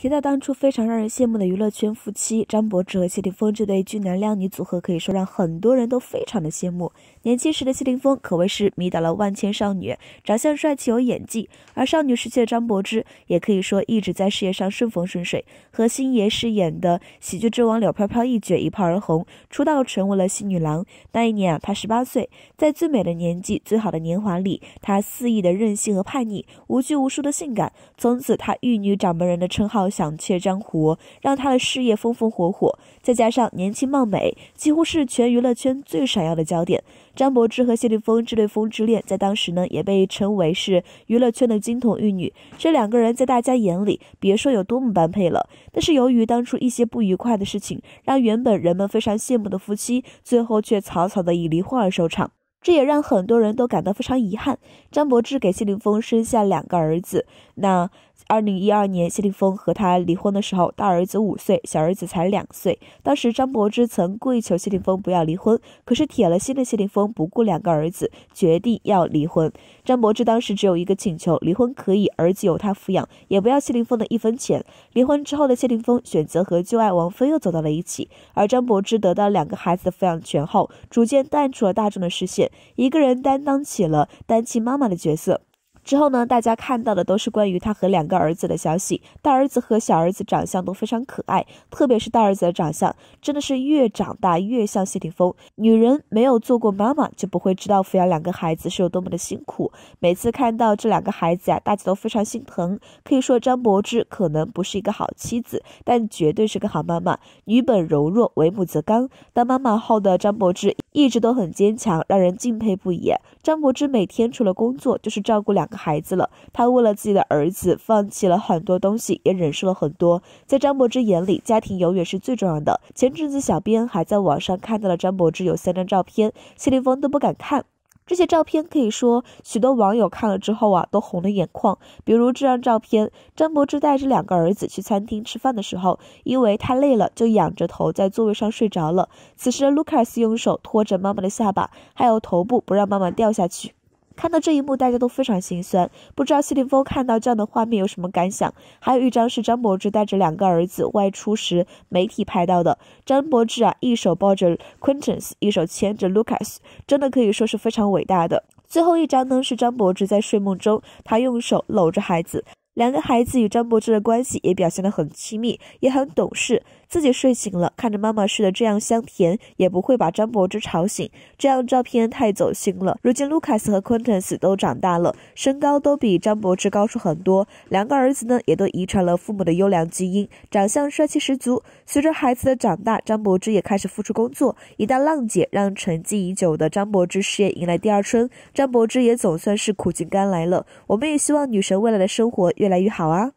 提到当初非常让人羡慕的娱乐圈夫妻，张柏芝和谢霆锋这对俊男靓女组合，可以说让很多人都非常的羡慕。年轻时的谢霆锋可谓是迷倒了万千少女，长相帅气有演技，而少女时期的张柏芝也可以说一直在事业上顺风顺水，和星爷饰演的喜剧之王柳飘飘一角一炮而红，出道成为了新女郎。那一年啊，她十八岁，在最美的年纪、最好的年华里，她肆意的任性、和叛逆、无拘无束的性感，从此她玉女掌门人的称号。想切江湖，让他的事业风风火火，再加上年轻貌美，几乎是全娱乐圈最闪耀的焦点。张柏芝和谢霆锋这对风之恋，在当时呢，也被称为是娱乐圈的金童玉女。这两个人在大家眼里，别说有多么般配了，但是由于当初一些不愉快的事情，让原本人们非常羡慕的夫妻，最后却草草的以离婚而收场。这也让很多人都感到非常遗憾。张柏芝给谢霆锋生下两个儿子，那。二零一二年，谢霆锋和他离婚的时候，大儿子五岁，小儿子才两岁。当时张柏芝曾跪求谢霆锋不要离婚，可是铁了心的谢霆锋不顾两个儿子，决定要离婚。张柏芝当时只有一个请求：离婚可以，儿子由他抚养，也不要谢霆锋的一分钱。离婚之后的谢霆锋选择和旧爱王菲又走到了一起，而张柏芝得到两个孩子的抚养权后，逐渐淡出了大众的视线，一个人担当起了单亲妈妈的角色。之后呢，大家看到的都是关于他和两个儿子的消息。大儿子和小儿子长相都非常可爱，特别是大儿子的长相，真的是越长大越像谢霆锋。女人没有做过妈妈，就不会知道抚养两个孩子是有多么的辛苦。每次看到这两个孩子呀，大家都非常心疼。可以说，张柏芝可能不是一个好妻子，但绝对是个好妈妈。女本柔弱，为母则刚。当妈妈后的张柏芝一直都很坚强，让人敬佩不已。张柏芝每天除了工作，就是照顾两。孩子了，他为了自己的儿子放弃了很多东西，也忍受了很多。在张柏芝眼里，家庭永远是最重要的。前阵子小编还在网上看到了张柏芝有三张照片，谢霆锋都不敢看。这些照片可以说，许多网友看了之后啊，都红了眼眶。比如这张照片，张柏芝带着两个儿子去餐厅吃饭的时候，因为太累了，就仰着头在座位上睡着了。此时，Lucas 用手托着妈妈的下巴，还有头部，不让妈妈掉下去。看到这一幕，大家都非常心酸。不知道谢霆锋看到这样的画面有什么感想？还有一张是张柏芝带着两个儿子外出时媒体拍到的。张柏芝啊，一手抱着 q u i n t u n 一手牵着 Lucas，真的可以说是非常伟大的。最后一张呢，是张柏芝在睡梦中，她用手搂着孩子，两个孩子与张柏芝的关系也表现得很亲密，也很懂事。自己睡醒了，看着妈妈睡得这样香甜，也不会把张柏芝吵醒。这样照片太走心了。如今卢卡斯和 Quintus 都长大了，身高都比张柏芝高出很多。两个儿子呢，也都遗传了父母的优良基因，长相帅气十足。随着孩子的长大，张柏芝也开始付出工作，一旦浪姐让沉寂已久的张柏芝事业迎来第二春。张柏芝也总算是苦尽甘来了。我们也希望女神未来的生活越来越好啊！